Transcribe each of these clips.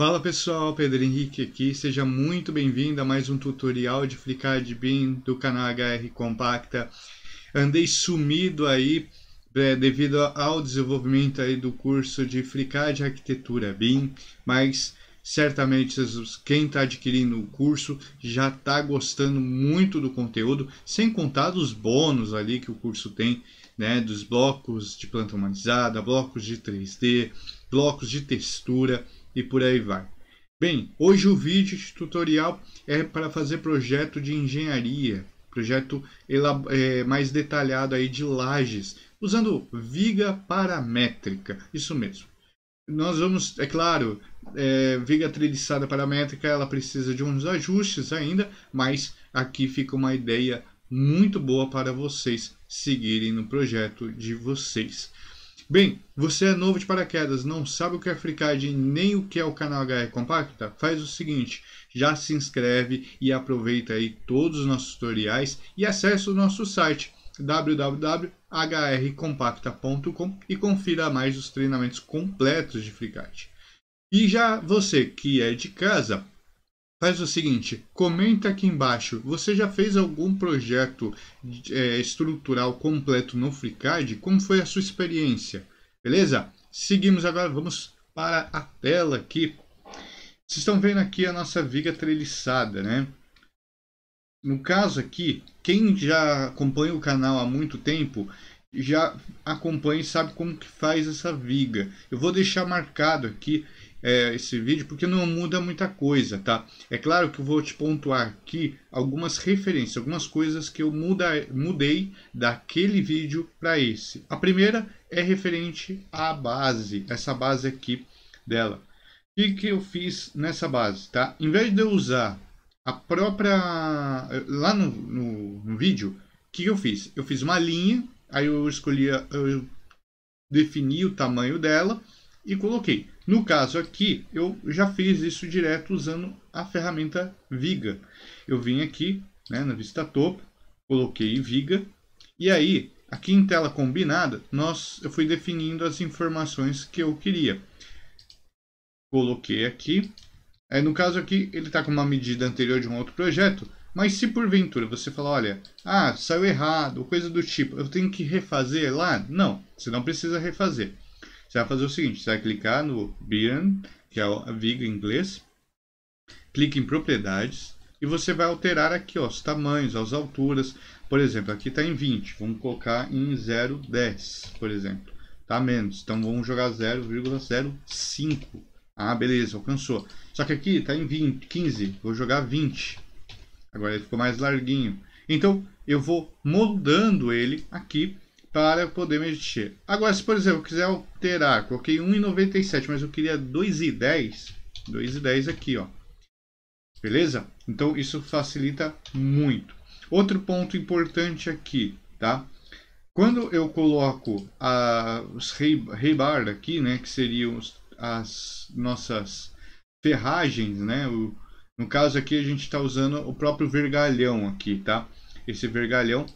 Fala pessoal, Pedro Henrique aqui, seja muito bem-vindo a mais um tutorial de Flickr Bean do canal HR Compacta. Andei sumido aí é, devido ao desenvolvimento aí do curso de Flickr de Arquitetura Bean, mas certamente quem está adquirindo o curso já está gostando muito do conteúdo, sem contar os bônus ali que o curso tem, né, dos blocos de planta humanizada, blocos de 3D, blocos de textura, e por aí vai. Bem, hoje o vídeo tutorial é para fazer projeto de engenharia, projeto é, mais detalhado aí de lajes, usando viga paramétrica, isso mesmo. Nós vamos, é claro, é, viga treliçada paramétrica, ela precisa de uns ajustes ainda, mas aqui fica uma ideia muito boa para vocês seguirem no projeto de vocês. Bem, você é novo de paraquedas, não sabe o que é FreeCard nem o que é o canal HR Compacta? Faz o seguinte, já se inscreve e aproveita aí todos os nossos tutoriais e acesse o nosso site www.hrcompacta.com e confira mais os treinamentos completos de FreeCard. E já você que é de casa, Faz o seguinte, comenta aqui embaixo. Você já fez algum projeto é, estrutural completo no FreeCAD? Como foi a sua experiência? Beleza? Seguimos agora, vamos para a tela aqui. Vocês estão vendo aqui a nossa viga treliçada, né? No caso aqui, quem já acompanha o canal há muito tempo, já acompanha e sabe como que faz essa viga. Eu vou deixar marcado aqui é, esse vídeo porque não muda muita coisa, tá? É claro que eu vou te pontuar aqui algumas referências, algumas coisas que eu muda, mudei daquele vídeo para esse. A primeira é referente à base, essa base aqui dela. O que, que eu fiz nessa base, tá? Em vez de eu usar a própria... lá no, no, no vídeo, o que, que eu fiz? Eu fiz uma linha, aí eu escolhi, eu defini o tamanho dela e coloquei. No caso aqui, eu já fiz isso direto usando a ferramenta Viga. Eu vim aqui né, na vista topo, coloquei Viga, e aí, aqui em tela combinada, nós, eu fui definindo as informações que eu queria. Coloquei aqui. Aí, no caso aqui, ele está com uma medida anterior de um outro projeto, mas se porventura você falar, olha, ah, saiu errado, coisa do tipo, eu tenho que refazer lá? Não, você não precisa refazer. Você vai fazer o seguinte, você vai clicar no Bean, que é a viga em inglês, clique em propriedades e você vai alterar aqui ó, os tamanhos, as alturas. Por exemplo, aqui está em 20, vamos colocar em 0,10, por exemplo. Está menos, então vamos jogar 0,05. Ah, beleza, alcançou. Só que aqui está em 20, 15, vou jogar 20. Agora ele ficou mais larguinho. Então eu vou moldando ele aqui para poder mexer. Agora, se por exemplo, eu quiser alterar, coloquei 1,97, mas eu queria 2,10, 2,10 aqui, ó. Beleza? Então isso facilita muito. Outro ponto importante aqui, tá? Quando eu coloco a, os rebar aqui, né, que seriam as nossas ferragens, né? O, no caso aqui a gente está usando o próprio vergalhão aqui, tá? Esse vergalhão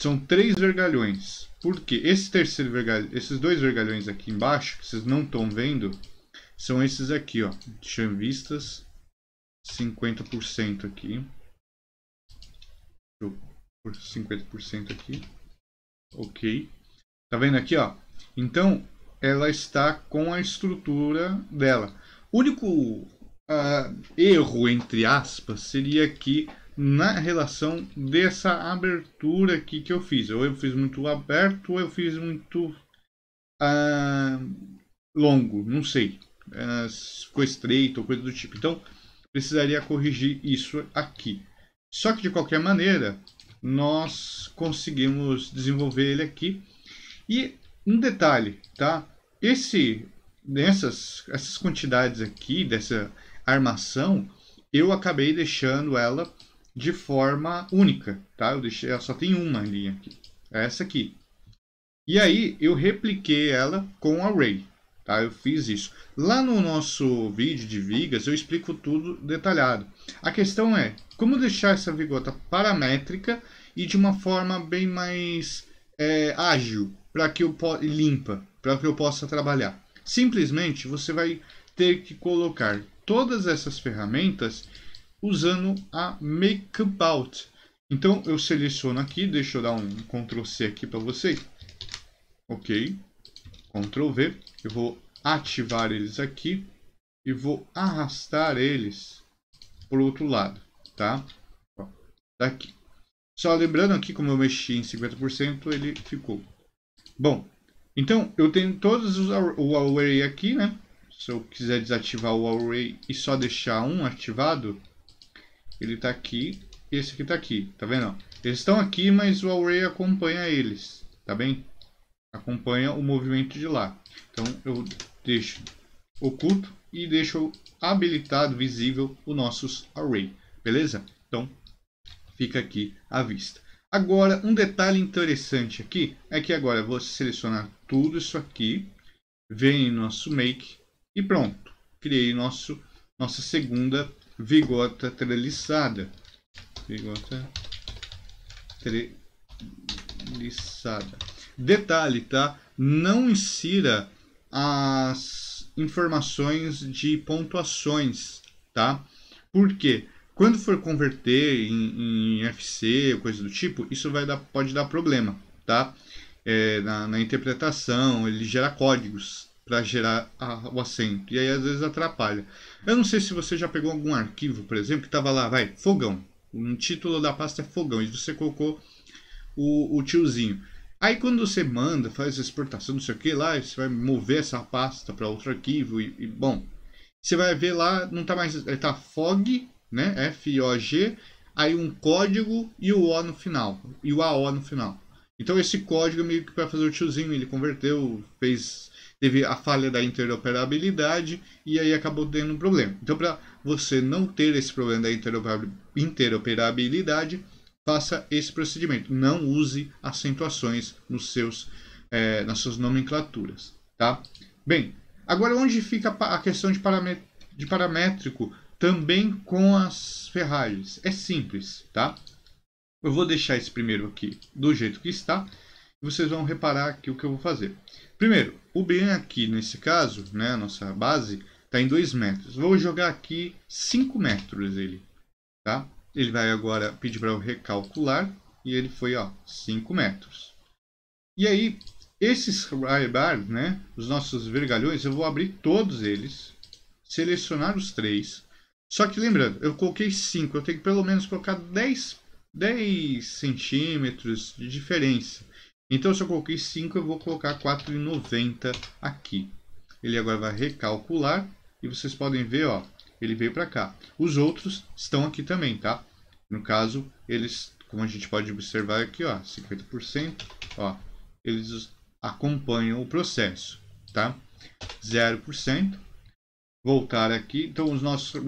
são três vergalhões. Porque esse terceiro vergalhão, esses dois vergalhões aqui embaixo, que vocês não estão vendo, são esses aqui, ó. Chamvistas, 50% aqui. Por 50% aqui. Ok. Tá vendo aqui, ó? Então, ela está com a estrutura dela. O único uh, erro, entre aspas, seria que na relação dessa abertura aqui que eu fiz. Ou eu fiz muito aberto, ou eu fiz muito ah, longo, não sei. Ah, ficou estreito ou coisa do tipo. Então, precisaria corrigir isso aqui. Só que de qualquer maneira, nós conseguimos desenvolver ele aqui. E um detalhe, tá? Esse, nessas, essas quantidades aqui, dessa armação, eu acabei deixando ela de forma única, tá? Eu deixei, ela só tem uma linha aqui, é essa aqui. E aí eu repliquei ela com array, tá? Eu fiz isso. Lá no nosso vídeo de vigas eu explico tudo detalhado. A questão é como deixar essa vigota paramétrica e de uma forma bem mais é, ágil para que eu limpa, para que eu possa trabalhar. Simplesmente você vai ter que colocar todas essas ferramentas usando a Make About. Então eu seleciono aqui, deixa eu dar um Ctrl C aqui para vocês. Ok, Ctrl V, eu vou ativar eles aqui e vou arrastar eles para o outro lado, tá? Daqui. Tá só lembrando aqui, como eu mexi em 50%, ele ficou. Bom, então eu tenho todos os o array aqui, né? Se eu quiser desativar o array e só deixar um ativado, ele tá aqui e esse aqui tá aqui, tá vendo? Eles estão aqui, mas o Array acompanha eles, tá bem? Acompanha o movimento de lá. Então eu deixo oculto e deixo habilitado, visível, o nosso Array, beleza? Então fica aqui à vista. Agora, um detalhe interessante aqui é que agora vou selecionar tudo isso aqui, vem nosso make e pronto. Criei nosso, nossa segunda Vigota treliçada. Vigota treliçada. Detalhe, tá? Não insira as informações de pontuações, tá? Porque quando for converter em, em FC, coisa do tipo, isso vai dar, pode dar problema, tá? É, na, na interpretação, ele gera códigos, para gerar a, o acento. E aí às vezes atrapalha. Eu não sei se você já pegou algum arquivo, por exemplo, que estava lá, vai, fogão. Um título da pasta é fogão, e você colocou o, o tiozinho. Aí quando você manda, faz exportação, não sei o que lá, você vai mover essa pasta para outro arquivo e, e, bom, você vai ver lá, não tá mais, eh, tá FOG, né? F O G, aí um código e o O no final, e o AO no final. Então esse código é meio que para fazer o tiozinho, ele converteu, fez teve a falha da interoperabilidade e aí acabou tendo um problema. Então para você não ter esse problema da interoperabilidade, faça esse procedimento. Não use acentuações nos seus é, nas suas nomenclaturas, tá? Bem, agora onde fica a questão de, de paramétrico também com as ferragens? É simples, tá? Eu vou deixar esse primeiro aqui do jeito que está. E vocês vão reparar aqui o que eu vou fazer. Primeiro, o bem aqui nesse caso, né, a nossa base, está em 2 metros. Vou jogar aqui 5 metros ele. Tá? Ele vai agora pedir para eu recalcular. E ele foi 5 metros. E aí, esses bar, né, os nossos vergalhões, eu vou abrir todos eles. Selecionar os três. Só que lembrando, eu coloquei 5, eu tenho que pelo menos colocar 10 10 centímetros de diferença. Então, se eu coloquei 5, eu vou colocar 4,90 aqui. Ele agora vai recalcular e vocês podem ver, ó, ele veio para cá. Os outros estão aqui também, tá? No caso, eles, como a gente pode observar aqui, ó, 50%, ó, eles acompanham o processo, tá? 0%. Voltar aqui. Então, os nossos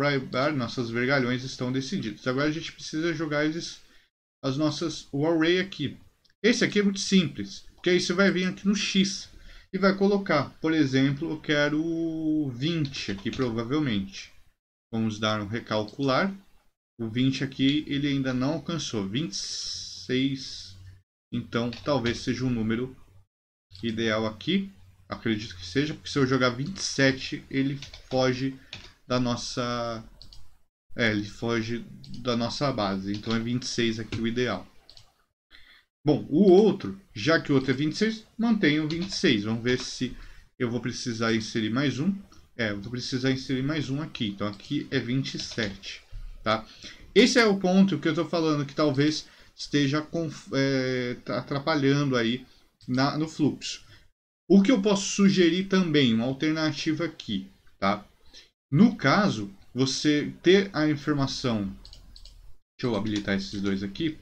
nossas vergalhões estão decididos. Agora a gente precisa jogar eles as nossas o array aqui. Esse aqui é muito simples, porque aí você vai vir aqui no X e vai colocar, por exemplo, eu quero 20 aqui provavelmente. Vamos dar um recalcular. O 20 aqui ele ainda não alcançou, 26. Então talvez seja um número ideal aqui. Acredito que seja, porque se eu jogar 27 ele foge da nossa é, ele foge da nossa base. Então é 26 aqui o ideal. Bom, o outro, já que o outro é 26, mantenho 26. Vamos ver se eu vou precisar inserir mais um. É, vou precisar inserir mais um aqui. Então aqui é 27, tá? Esse é o ponto que eu estou falando que talvez esteja é, tá atrapalhando aí na, no fluxo. O que eu posso sugerir também, uma alternativa aqui, tá? No caso, você ter a informação. Deixa eu habilitar esses dois aqui.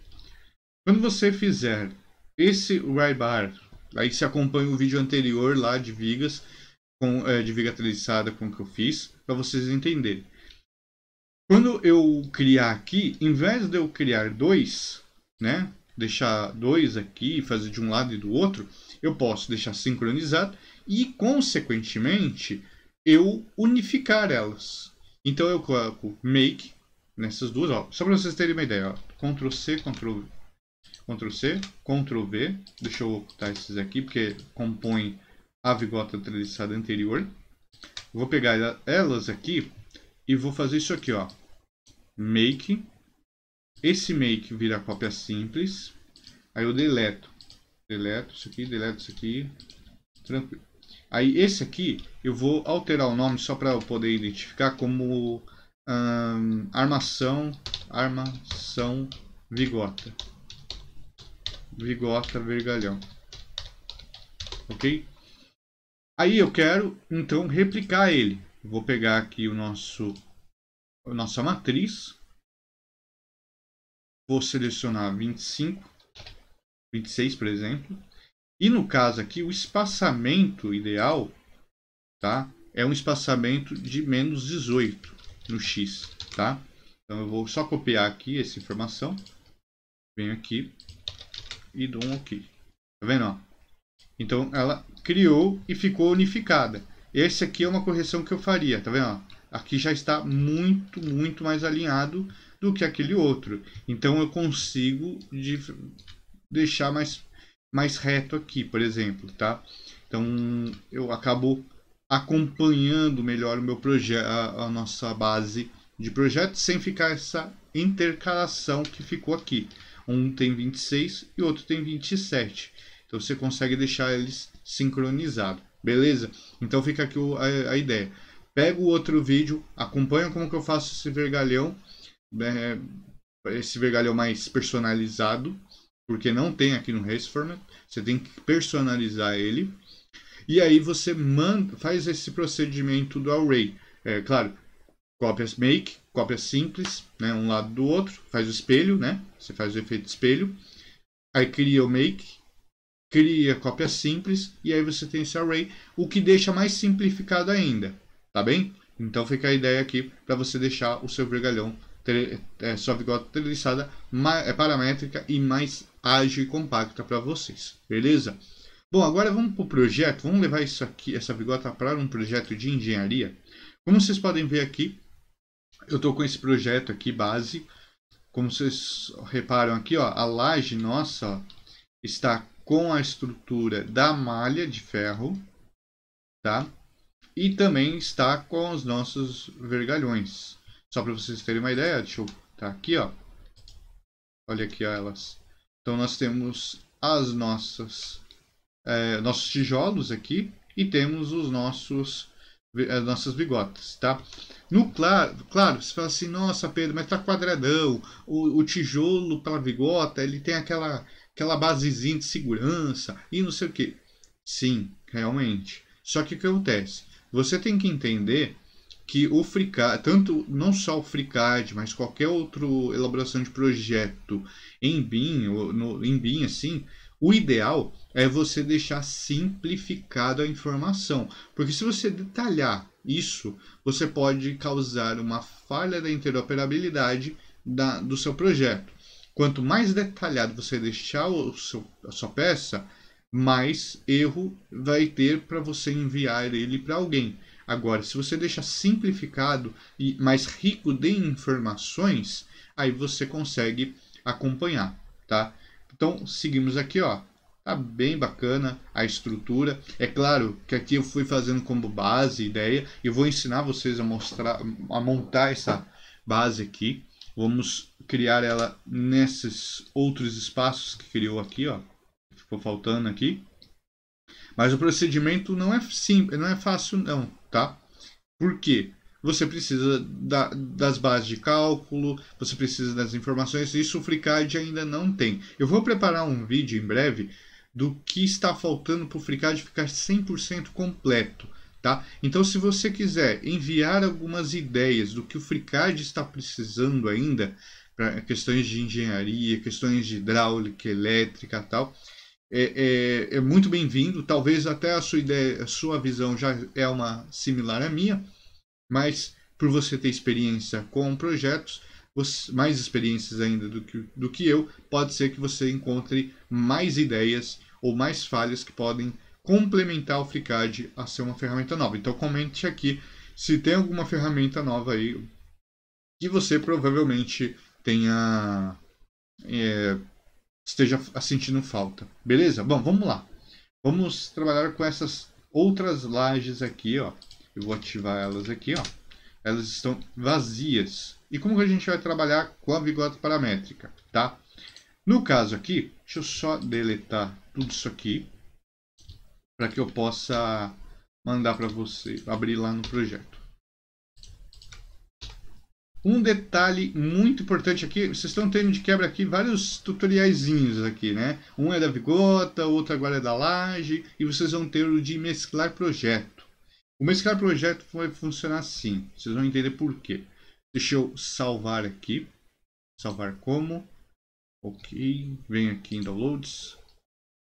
Quando você fizer esse Rybar, aí se acompanha o vídeo anterior lá de vigas, com, é, de viga treliçada com o que eu fiz, para vocês entenderem. Quando eu criar aqui, em vez de eu criar dois, né, deixar dois aqui, fazer de um lado e do outro, eu posso deixar sincronizado e, consequentemente, eu unificar elas. Então eu coloco make nessas duas, ó. Só para vocês terem uma ideia, ó. Ctrl C, Ctrl Ctrl C, Ctrl V. Deixa eu ocultar esses aqui porque compõe a vigota entrevistada anterior. Vou pegar elas aqui e vou fazer isso aqui, ó. Make. Esse make vira cópia simples. Aí eu deleto. Deleto isso aqui, deleto isso aqui. Tranquilo. Aí esse aqui eu vou alterar o nome só para eu poder identificar como hum, armação, armação vigota. Vigota vergalhão. Ok? Aí eu quero então replicar ele. Vou pegar aqui o nosso a nossa matriz. Vou selecionar 25, 26, por exemplo e no caso aqui, o espaçamento ideal tá, é um espaçamento de menos 18 no x. Tá? Então eu vou só copiar aqui essa informação. Venho aqui e dou um OK. Tá vendo? Ó? Então ela criou e ficou unificada. Esse aqui é uma correção que eu faria, tá vendo? Ó? Aqui já está muito, muito mais alinhado do que aquele outro. Então eu consigo de deixar mais mais reto aqui, por exemplo, tá? Então eu acabo acompanhando melhor o meu projeto, a, a nossa base de projetos, sem ficar essa intercalação que ficou aqui. Um tem 26 e outro tem 27. Então você consegue deixar eles sincronizados, beleza? Então fica aqui a, a ideia. Pega o outro vídeo, acompanha como que eu faço esse vergalhão, né? esse vergalhão mais personalizado, porque não tem aqui no Race Format. Você tem que personalizar ele. E aí você manda, faz esse procedimento do array. É claro, cópias make, cópias simples, né, um lado do outro, faz o espelho, né? Você faz o efeito espelho. Aí cria o make, cria cópia simples e aí você tem esse array, o que deixa mais simplificado ainda, tá bem? Então fica a ideia aqui para você deixar o seu vergalhão ter, é, software listada mais, é paramétrica e mais ágil e compacta para vocês, beleza? Bom, agora vamos para o projeto, vamos levar isso aqui, essa bigota para um projeto de engenharia. Como vocês podem ver aqui, eu estou com esse projeto aqui, base. Como vocês reparam aqui, ó, a laje nossa ó, está com a estrutura da malha de ferro, tá? E também está com os nossos vergalhões. Só para vocês terem uma ideia, deixa eu tá aqui, ó. Olha aqui ó, elas. Então nós temos as nossas é, nossos tijolos aqui e temos os nossos as nossas bigotas, tá? No claro, claro, você fala assim, nossa Pedro, mas tá quadradão. O, o tijolo para bigota, ele tem aquela aquela basezinha de segurança e não sei o que. Sim, realmente. Só que o que acontece? Você tem que entender que o FreeCAD, tanto não só o FreeCAD, mas qualquer outra elaboração de projeto em BIM, no, em BIM assim, o ideal é você deixar simplificado a informação, porque se você detalhar isso, você pode causar uma falha da interoperabilidade da, do seu projeto. Quanto mais detalhado você deixar o seu, a sua peça, mais erro vai ter para você enviar ele para alguém. Agora, se você deixa simplificado e mais rico de informações, aí você consegue acompanhar, tá? Então, seguimos aqui, ó. Tá bem bacana a estrutura. É claro que aqui eu fui fazendo como base, ideia, e vou ensinar vocês a mostrar a montar essa base aqui. Vamos criar ela nesses outros espaços que criou aqui, ó. Ficou faltando aqui. Mas o procedimento não é simples, não é fácil não, tá? Por quê? Você precisa da, das bases de cálculo, você precisa das informações, isso o FreeCAD ainda não tem. Eu vou preparar um vídeo em breve do que está faltando para o FreeCAD ficar 100% completo. Tá? Então, se você quiser enviar algumas ideias do que o FreeCAD está precisando ainda, para questões de engenharia, questões de hidráulica, elétrica tal, é, é, é muito bem-vindo. Talvez até a sua ideia, a sua visão já é uma similar à minha, mas por você ter experiência com projetos, você, mais experiências ainda do que, do que eu, pode ser que você encontre mais ideias ou mais falhas que podem complementar o FreeCAD a ser uma ferramenta nova. Então comente aqui se tem alguma ferramenta nova aí que você provavelmente tenha é, esteja sentindo falta. Beleza? Bom, vamos lá. Vamos trabalhar com essas outras lajes aqui, ó. Eu vou ativar elas aqui, ó. Elas estão vazias. E como que a gente vai trabalhar com a vigota paramétrica, tá? No caso aqui, deixa eu só deletar tudo isso aqui para que eu possa mandar para você, abrir lá no projeto. Um detalhe muito importante aqui, vocês estão tendo de quebra aqui vários tutoriaizinhos aqui, né? Um é da Vigota, outro agora é da Laje, e vocês vão ter o de mesclar projeto. O mesclar projeto vai funcionar assim, vocês vão entender por quê. Deixa eu salvar aqui, salvar como, ok, vem aqui em downloads,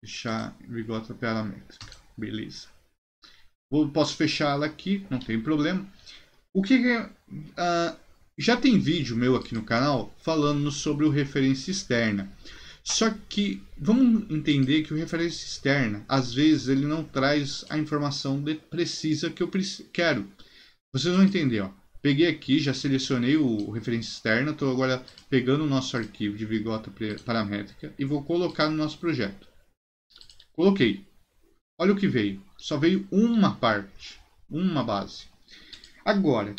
deixar Vigota para métrica, beleza. Vou, posso fechar ela aqui, não tem problema. O que, que Uh, já tem vídeo meu aqui no canal falando sobre o referência externa. Só que vamos entender que o referência externa, às vezes, ele não traz a informação precisa que eu quero. Vocês vão entender, ó. Peguei aqui, já selecionei o referência externa, estou agora pegando o nosso arquivo de vigota paramétrica e vou colocar no nosso projeto. Coloquei. Olha o que veio. Só veio uma parte, uma base. Agora,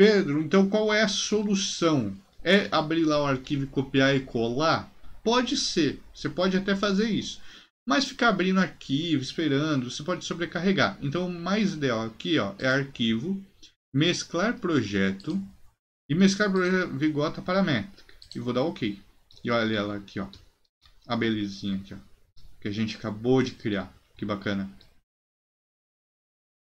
Pedro, então qual é a solução? É abrir lá o arquivo e copiar e colar? Pode ser, você pode até fazer isso. Mas ficar abrindo arquivo, esperando, você pode sobrecarregar. Então o mais ideal aqui ó, é arquivo, mesclar projeto e mesclar projeto vigota paramétrica. E vou dar OK. E olha ela aqui, ó. A belezinha aqui, ó. Que a gente acabou de criar. Que bacana.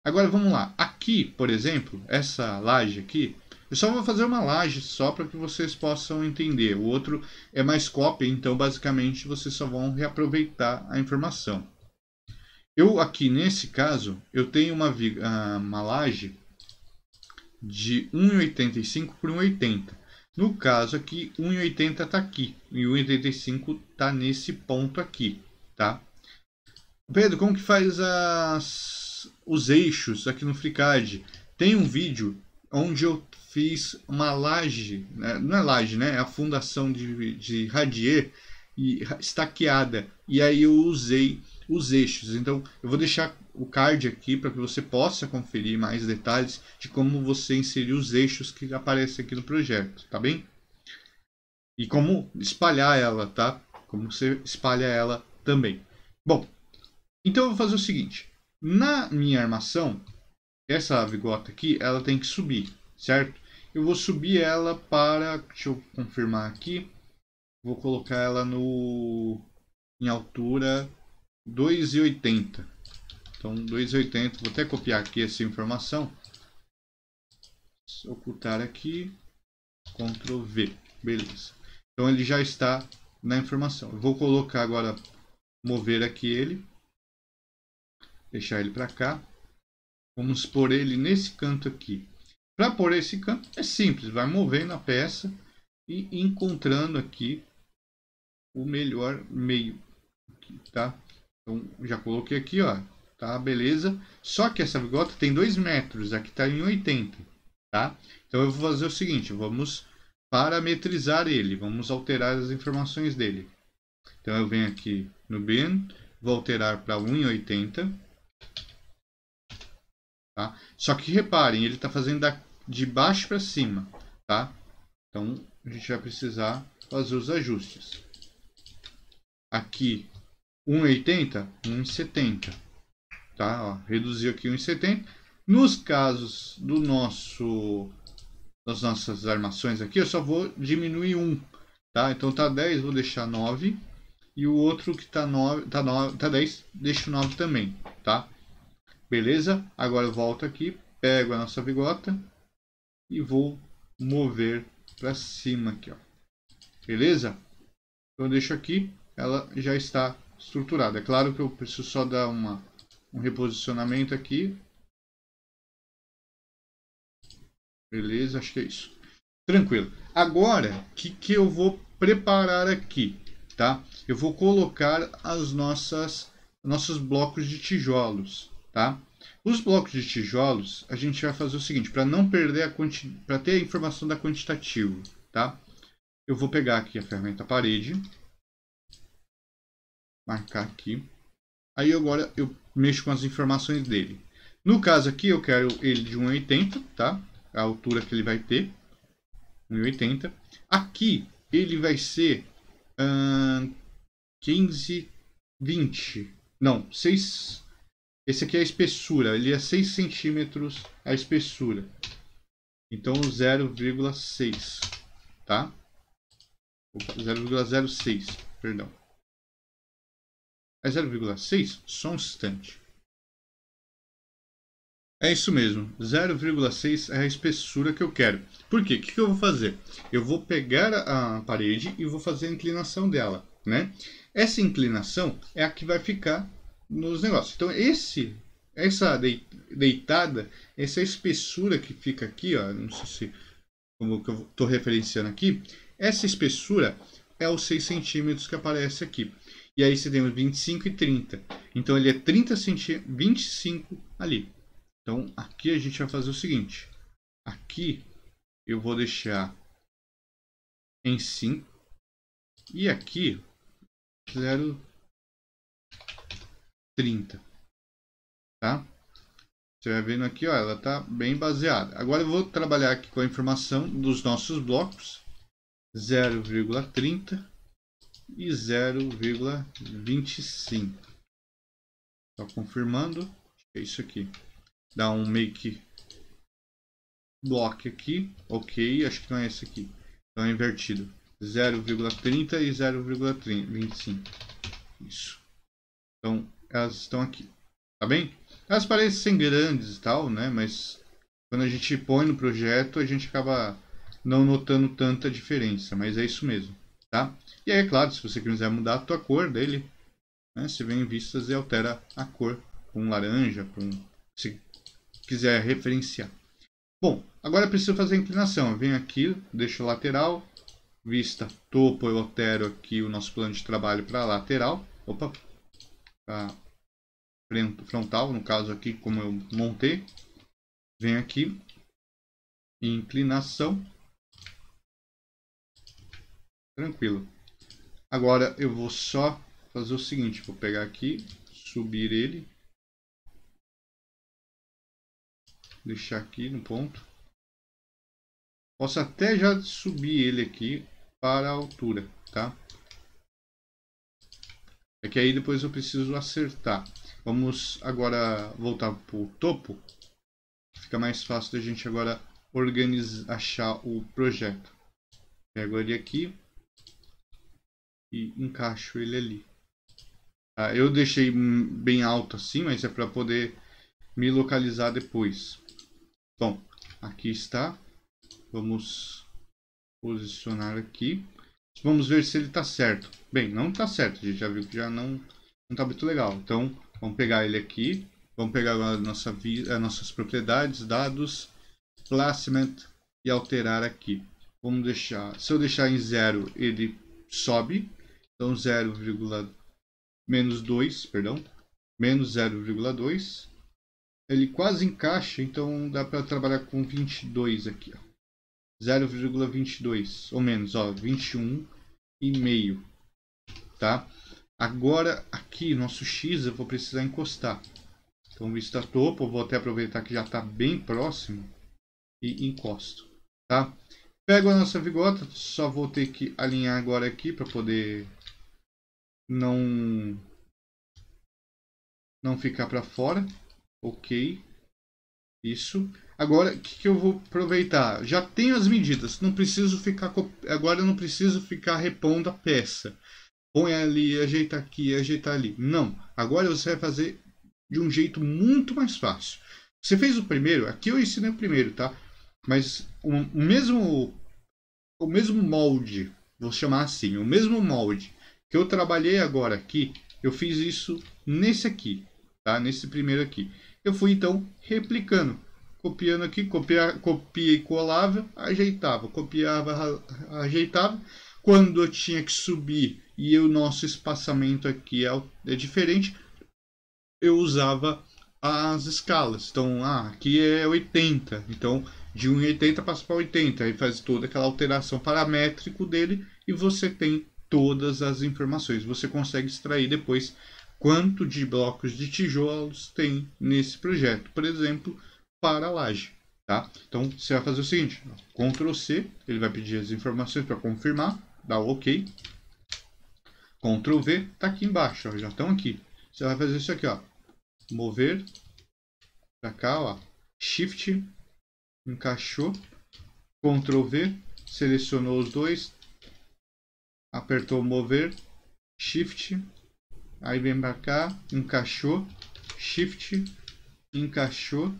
Agora vamos lá. Aqui, por exemplo, essa laje aqui, eu só vou fazer uma laje só para que vocês possam entender. O outro é mais cópia, então basicamente vocês só vão reaproveitar a informação. Eu aqui nesse caso, eu tenho uma, ah, uma laje de 1,85 por 1,80. No caso aqui, 1,80 está aqui e 1,85 está nesse ponto aqui, tá? Pedro, como que faz as os, eixos aqui no FreeCAD. Tem um vídeo onde eu fiz uma laje, né, não é laje, né? É a fundação de, de radier e estaqueada. E aí eu usei os eixos. Então eu vou deixar o card aqui para que você possa conferir mais detalhes de como você inserir os eixos que aparecem aqui no projeto, tá bem? E como espalhar ela, tá? Como você espalha ela também. Bom, então eu vou fazer o seguinte. Na minha armação, essa vigota aqui, ela tem que subir, certo? Eu vou subir ela para, deixa eu confirmar aqui, vou colocar ela no em altura 2,80. Então 2,80, vou até copiar aqui essa informação. Ocultar aqui, Ctrl V, beleza. Então ele já está na informação. Eu vou colocar agora, mover aqui ele. Deixar ele para cá. Vamos pôr ele nesse canto aqui. Para pôr esse canto é simples, vai movendo a peça e encontrando aqui o melhor meio, tá? Então, já coloquei aqui, ó, tá? Beleza? Só que essa bigota tem 2 metros, aqui tá em 80, tá? Então, eu vou fazer o seguinte, vamos parametrizar ele, vamos alterar as informações dele. Então, eu venho aqui no bin, vou alterar para 1,80 Tá? Só que reparem, ele está fazendo da, de baixo para cima. Tá? Então a gente vai precisar fazer os ajustes. Aqui 1,80, 1,70. Tá? reduziu aqui 1,70. Nos casos do nosso das nossas armações aqui, eu só vou diminuir 1. Tá? Então está 10, vou deixar 9. E o outro que está 9, tá, 9, tá 10, tá deixo 9 também. Tá? Beleza? Agora eu volto aqui, pego a nossa bigota e vou mover para cima aqui, ó. Beleza? Eu então, deixo aqui, ela já está estruturada. É claro que eu preciso só dar uma, um reposicionamento aqui. Beleza, acho que é isso. Tranquilo. Agora, o que, que eu vou preparar aqui, tá? Eu vou colocar as nossas nossos blocos de tijolos. Tá? Os blocos de tijolos, a gente vai fazer o seguinte, para não perder a para ter a informação da quantitativo, tá? Eu vou pegar aqui a ferramenta parede, marcar aqui. Aí agora eu mexo com as informações dele. No caso aqui eu quero ele de 1,80, tá? A altura que ele vai ter, 1,80. Aqui ele vai ser hum, 15, 20, não, 6 esse aqui é a espessura, ele é 6 centímetros a espessura. Então 0,6, tá? 0,06, perdão. É 0,6? Só um instante. É isso mesmo, 0,6 é a espessura que eu quero. Por quê? O que eu vou fazer? Eu vou pegar a parede e vou fazer a inclinação dela, né? Essa inclinação é a que vai ficar nos negócios. Então esse, essa deitada, essa espessura que fica aqui, ó, não sei se como que eu estou referenciando aqui, essa espessura é os 6 centímetros que aparece aqui. E aí você tem os 25 e 30. Então ele é 30 centímetros, 25 ali. Então aqui a gente vai fazer o seguinte. Aqui eu vou deixar em 5. E aqui 0, 30. Tá? Você vai vendo aqui, ó, ela está bem baseada. Agora eu vou trabalhar aqui com a informação dos nossos blocos. 0,30 e 0,25. Só confirmando, é isso aqui. Dá um make block aqui, ok, acho que não é esse aqui. Então é invertido. 0,30 e 0,25. Isso. Então, elas estão aqui, tá bem? Elas parecem grandes e tal, né? Mas quando a gente põe no projeto, a gente acaba não notando tanta diferença, mas é isso mesmo, tá? E aí, é claro, se você quiser mudar a tua cor dele, né? Você vem em vistas e altera a cor com um laranja, com um... se quiser referenciar. Bom, agora eu preciso fazer a inclinação. Eu venho aqui, deixo lateral, vista, topo, eu altero aqui o nosso plano de trabalho para lateral. Opa, frontal, no caso aqui como eu montei, vem aqui, inclinação, tranquilo. Agora eu vou só fazer o seguinte, vou pegar aqui, subir ele, deixar aqui no ponto. Posso até já subir ele aqui para a altura, tá? É que aí depois eu preciso acertar. Vamos agora voltar para o topo. Fica mais fácil da gente agora organizar, achar o projeto. Pego ele aqui e encaixo ele ali. Ah, eu deixei bem alto assim, mas é para poder me localizar depois. Bom, aqui está. Vamos posicionar aqui. Vamos ver se ele está certo. Bem, não está certo. A gente já viu que já não está muito legal. Então, vamos pegar ele aqui. Vamos pegar a nossa as nossas propriedades, dados, placement e alterar aqui. Vamos deixar, se eu deixar em zero, ele sobe. Então, 0, menos 2, perdão, menos 0,2. Ele quase encaixa, então dá para trabalhar com 22 aqui, ó. 0,22 ou menos, ó, 21 e meio, tá? Agora aqui nosso x eu vou precisar encostar. Então vista tá topo, eu vou até aproveitar que já está bem próximo e encosto, tá? Pego a nossa vigota, só vou ter que alinhar agora aqui para poder não não ficar para fora. OK. Isso. Agora, o que, que, eu vou aproveitar? Já tenho as medidas, não preciso ficar agora não preciso ficar repondo a peça. Põe ali, ajeita aqui, ajeita ali. Não, agora você vai fazer de um jeito muito mais fácil. Você fez o primeiro, aqui eu ensinei o primeiro, tá? Mas o, o mesmo o mesmo molde, vou chamar assim, o mesmo molde que eu trabalhei agora aqui, eu fiz isso nesse aqui, tá? Nesse primeiro aqui. Eu fui então replicando copiando aqui, copia copia e colava, ajeitava, copiava, ajeitava. Quando eu tinha que subir e o nosso espaçamento aqui é, é diferente, eu usava as escalas. Então, ah, aqui é 80, então de 1,80 passa para 80, aí faz toda aquela alteração paramétrico dele e você tem todas as informações. Você consegue extrair depois quanto de blocos de tijolos tem nesse projeto. Por exemplo, para a laje. Tá? Então você vai fazer o seguinte, Ctrl C, ele vai pedir as informações para confirmar, dá o OK. Ctrl V, está aqui embaixo, ó, já estão aqui. Você vai fazer isso aqui, ó, mover para cá, ó, Shift, encaixou, Ctrl V, selecionou os dois, apertou mover, Shift, aí vem para cá, encaixou, Shift, encaixou,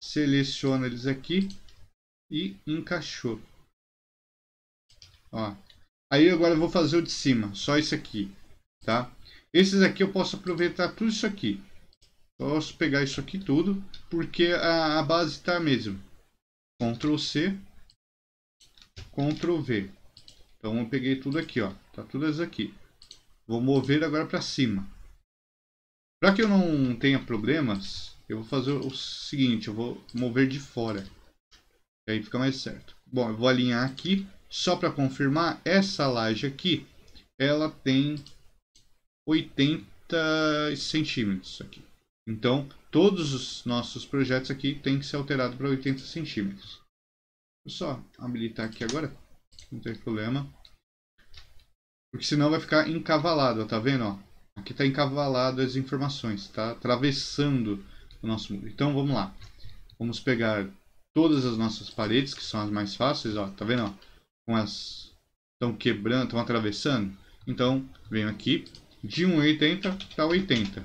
seleciona eles aqui e encaixou. Ó. Aí agora eu vou fazer o de cima, só isso aqui, tá? Esses aqui eu posso aproveitar tudo isso aqui. Posso pegar isso aqui tudo, porque a, a base está a mesma. Ctrl C, Ctrl V. Então eu peguei tudo aqui, ó. Tá isso aqui. Vou mover agora para cima. Para que eu não tenha problemas, eu vou fazer o seguinte, eu vou mover de fora. aí fica mais certo. Bom, eu vou alinhar aqui. Só para confirmar, essa laje aqui, ela tem 80 centímetros aqui. Então, todos os nossos projetos aqui tem que ser alterado para 80 centímetros. Vou só habilitar aqui agora, não tem problema. Porque senão vai ficar encavalado, tá vendo? Ó? Aqui está encavalado as informações, está atravessando o nosso muro. Então vamos lá. Vamos pegar todas as nossas paredes, que são as mais fáceis, ó, tá vendo? Ó, as estão quebrando, estão atravessando. Então, venho aqui de 1,80 para 80,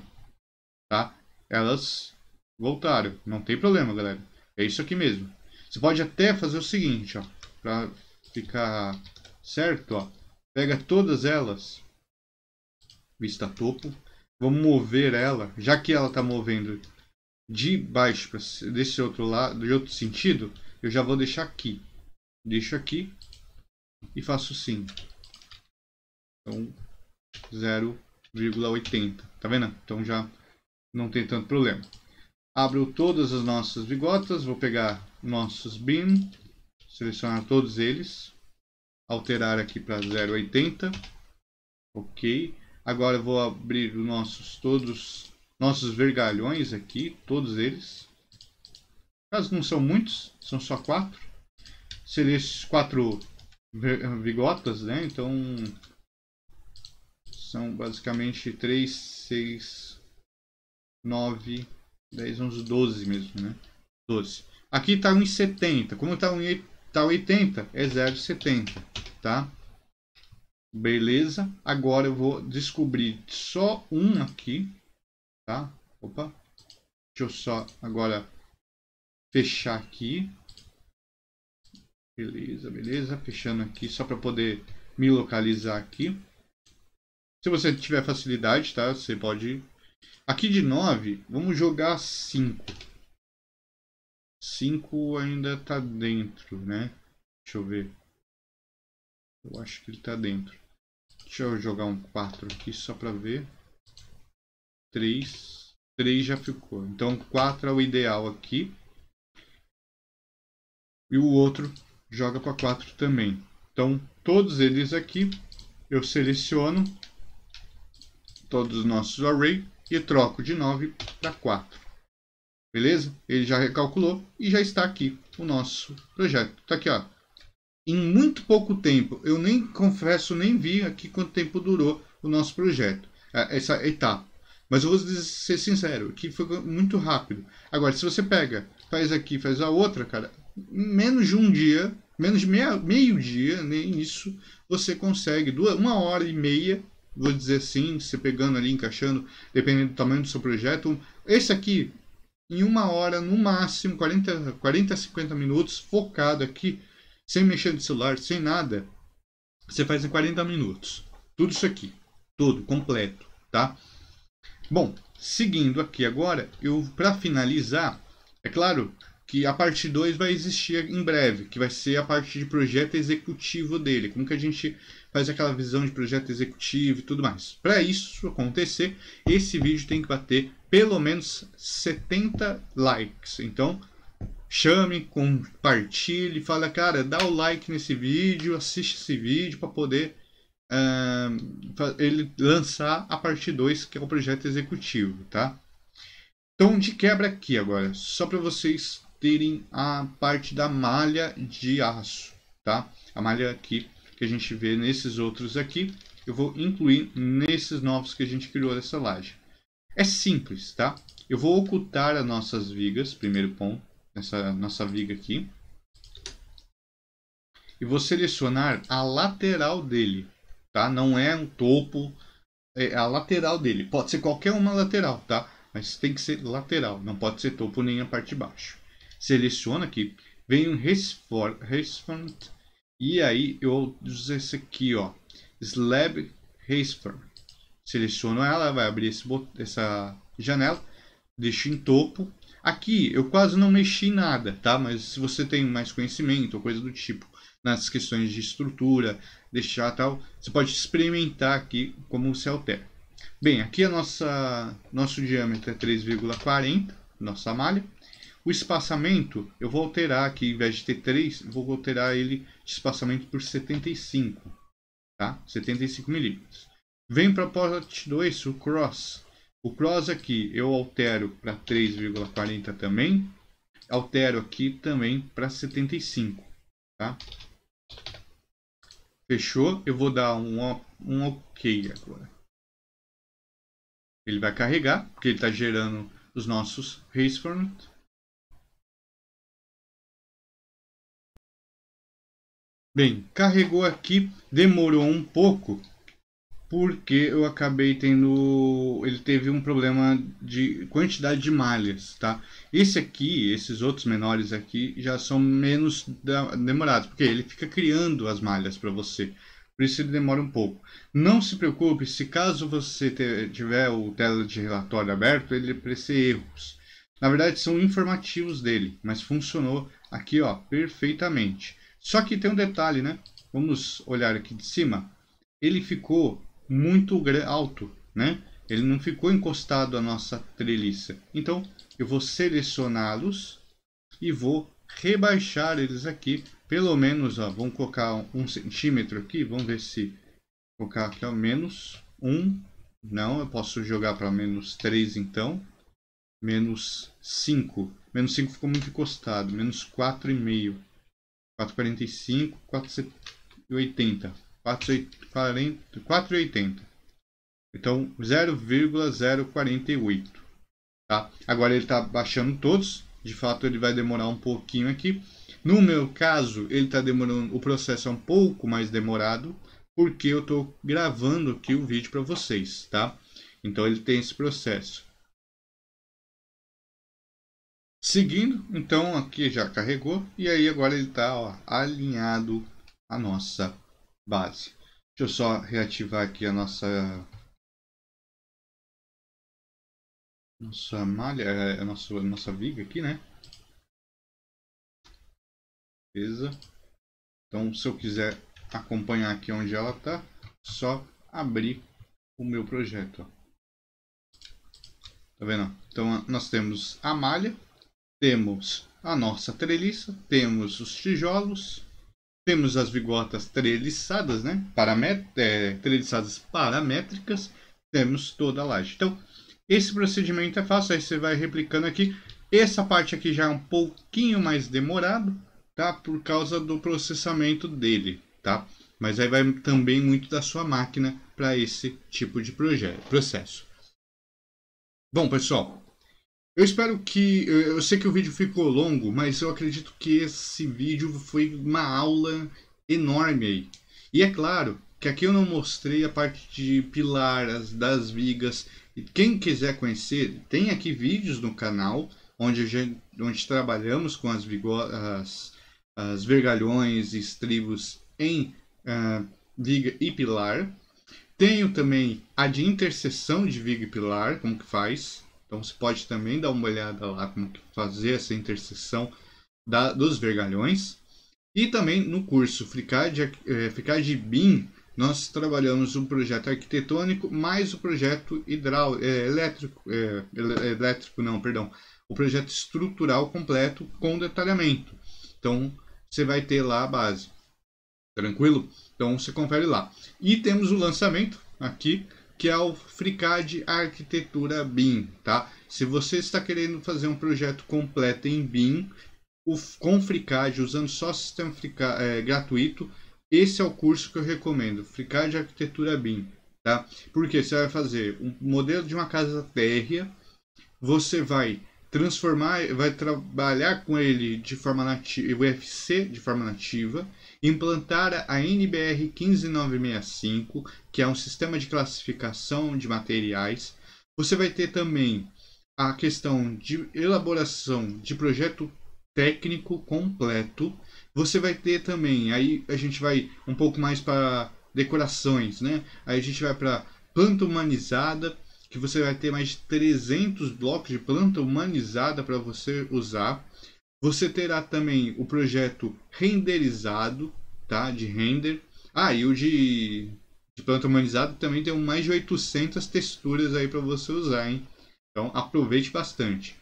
tá? Elas voltaram, não tem problema, galera. É isso aqui mesmo. Você pode até fazer o seguinte, ó, para ficar certo, ó. Pega todas elas, vista topo, vamos mover ela, já que ela está movendo de baixo para desse outro lado, de outro sentido, eu já vou deixar aqui. Deixo aqui e faço assim. Então, 0,80. Tá vendo? Então já não tem tanto problema. Abro todas as nossas bigotas, vou pegar nossos bin, selecionar todos eles, alterar aqui para 0,80. Ok. Agora vou abrir os nossos todos nossos vergalhões aqui, todos eles. Mas não são muitos, são só quatro. Seria esses quatro bigotas, né? Então, são basicamente três, seis, nove, dez, onze, doze mesmo, né? Doze. Aqui está 1,70. Como está tá 80, tá é 0,70, tá? Beleza. Agora eu vou descobrir só um aqui, Tá? Opa. Deixa eu só agora fechar aqui. Beleza, beleza. Fechando aqui só para poder me localizar aqui. Se você tiver facilidade, tá? Você pode... Aqui de 9, vamos jogar 5. 5 ainda tá dentro, né? Deixa eu ver. Eu acho que ele tá dentro. Deixa eu jogar um 4 aqui só para ver. 3, 3 já ficou. Então 4 é o ideal aqui. E o outro joga para 4 também. Então todos eles aqui eu seleciono todos os nossos array e troco de 9 para 4. Beleza? Ele já recalculou e já está aqui o nosso projeto. Está aqui, ó. Em muito pouco tempo, eu nem confesso, nem vi aqui quanto tempo durou o nosso projeto, é, essa etapa. Mas eu vou ser sincero, que foi muito rápido. Agora, se você pega, faz aqui, faz a outra, cara, menos de um dia, menos de meia, meio dia, nem isso, você consegue duas, uma hora e meia, vou dizer assim, você pegando ali, encaixando, dependendo do tamanho do seu projeto. Esse aqui, em uma hora, no máximo, 40, 40 50 minutos, focado aqui, sem mexer no celular, sem nada, você faz em 40 minutos. Tudo isso aqui, tudo, completo, tá? Bom, seguindo aqui agora, eu para finalizar, é claro que a parte 2 vai existir em breve, que vai ser a parte de projeto executivo dele, como que a gente faz aquela visão de projeto executivo e tudo mais. Para isso acontecer, esse vídeo tem que bater pelo menos 70 likes. Então, chame, compartilhe, fala, cara, dá o like nesse vídeo, assiste esse vídeo para poder uh, ele lançar a parte 2, que é o projeto executivo, tá? Então, de quebra aqui agora, só para vocês terem a parte da malha de aço, tá? A malha aqui que a gente vê nesses outros aqui, eu vou incluir nesses novos que a gente criou essa laje. É simples, tá? Eu vou ocultar as nossas vigas, primeiro ponto, essa nossa viga aqui. E vou selecionar a lateral dele, tá? Não é um topo, é a lateral dele. Pode ser qualquer uma lateral, tá? Mas tem que ser lateral, não pode ser topo nem a parte de baixo. Seleciona aqui, vem um Respond, e aí eu uso esse aqui, ó, Slab Respond. Seleciono ela, vai abrir esse essa janela, deixo em topo. Aqui eu quase não mexi em nada, tá? Mas se você tem mais conhecimento ou coisa do tipo, nas questões de estrutura, deixar tal. Você pode experimentar aqui como se altera. Bem, aqui a nossa nosso diâmetro é 3,40, nossa malha. O espaçamento, eu vou alterar aqui, em vez de ter 3, vou alterar ele de espaçamento por 75, tá? 75 milímetros. Vem para a parte 2, o cross. O cross aqui eu altero para 3,40 também. Altero aqui também para 75, tá? Fechou. Eu vou dar um, um OK agora. Ele vai carregar, porque ele está gerando os nossos respawns. Bem, carregou aqui, demorou um pouco, porque eu acabei tendo. Ele teve um problema de quantidade de malhas, tá? Esse aqui, esses outros menores aqui, já são menos demorados, porque ele fica criando as malhas para você. Por isso ele demora um pouco. Não se preocupe se caso você tiver o tela de relatório aberto, ele aparecer erros. Na verdade são informativos dele, mas funcionou aqui ó, perfeitamente. Só que tem um detalhe, né? Vamos olhar aqui de cima. Ele ficou muito alto, né? Ele não ficou encostado à nossa treliça. Então, eu vou selecioná-los e vou rebaixar eles aqui. Pelo menos, ó, vamos colocar um centímetro aqui. Vamos ver se colocar aqui o menos um. Não, eu posso jogar para menos três. então. Menos cinco. Menos cinco ficou muito encostado. Menos quatro e 4,5. 4,45, 4,80. 4,80. Então, 0,048. Tá? Agora ele está baixando todos. De fato, ele vai demorar um pouquinho aqui. No meu caso, ele está demorando. O processo é um pouco mais demorado, porque eu estou gravando aqui o vídeo para vocês, tá? Então ele tem esse processo. Seguindo, então aqui já carregou e aí agora ele está alinhado a nossa base. Deixa eu só reativar aqui a nossa nossa malha, a é, é nossa, a é nossa viga aqui, né? Beleza. Então, se eu quiser acompanhar aqui onde ela está, só abrir o meu projeto. Tá vendo? Então, nós temos a malha, temos a nossa treliça, temos os tijolos, temos as bigotas treliçadas, né? Paramét é, treliçadas paramétricas. Temos toda a laje. Então, esse procedimento é fácil. Aí você vai replicando aqui. Essa parte aqui já é um pouquinho mais demorado, tá? Por causa do processamento dele, tá? Mas aí vai também muito da sua máquina para esse tipo de projeto, processo. Bom, pessoal, eu espero que. Eu sei que o vídeo ficou longo, mas eu acredito que esse vídeo foi uma aula enorme aí. E é claro que aqui eu não mostrei a parte de pilaras, das vigas. E quem quiser conhecer, tem aqui vídeos no canal onde, gente, onde trabalhamos com as, as, as vergalhões e estribos em uh, viga e pilar. Tenho também a de interseção de viga e pilar, como que faz. Então você pode também dar uma olhada lá como fazer essa interseção da, dos vergalhões. E também no curso FreeCAD, é, BIM, nós trabalhamos um projeto arquitetônico mais o um projeto hidráulico, é, eh, elétrico, é, elétrico não, perdão, o projeto estrutural completo com detalhamento. Então você vai ter lá a base. Tranquilo? Então você confere lá. E temos o lançamento aqui que é o FreeCAD Arquitetura BIM, tá? Se você está querendo fazer um projeto completo em BIM, o, com FreeCAD, usando só sistema FreeCAD, é, gratuito, esse é o curso que eu recomendo, FreeCAD Arquitetura BIM, tá? Porque você vai fazer um modelo de uma casa térrea, você vai transformar, vai trabalhar com ele de forma nativa, UFC de forma nativa, implantar a NBR 15965, que é um sistema de classificação de materiais. Você vai ter também a questão de elaboração de projeto técnico completo. Você vai ter também, aí a gente vai um pouco mais para decorações, né? Aí a gente vai para planta humanizada, que você vai ter mais de 300 blocos de planta humanizada para você usar. Você terá também o projeto renderizado, tá? De render. Ah, e o de, de planta humanizado também tem mais de 800 texturas aí para você usar, hein? Então aproveite bastante.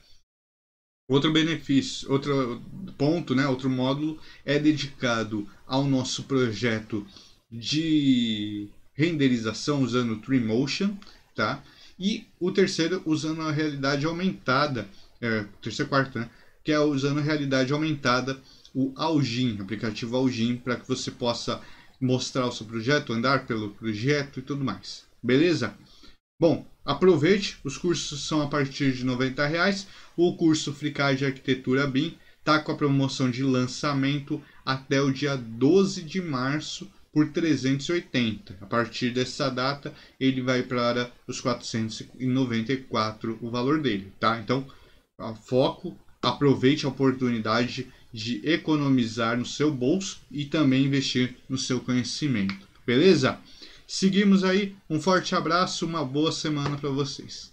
Outro benefício, outro ponto, né, outro módulo é dedicado ao nosso projeto de renderização usando o Treemotion, tá? E o terceiro usando a realidade aumentada, é, terceiro quarto, né? que é usando realidade aumentada, o Algin, aplicativo Algin, para que você possa mostrar o seu projeto, andar pelo projeto e tudo mais. Beleza? Bom, aproveite, os cursos são a partir de R$ Reais. O curso de Arquitetura BIM está com a promoção de lançamento até o dia 12 de março por 380. A partir dessa data, ele vai para os 494 o valor dele, tá? Então, foco aproveite a oportunidade de economizar no seu bolso e também investir no seu conhecimento. Beleza? Seguimos aí. Um forte abraço, uma boa semana para vocês.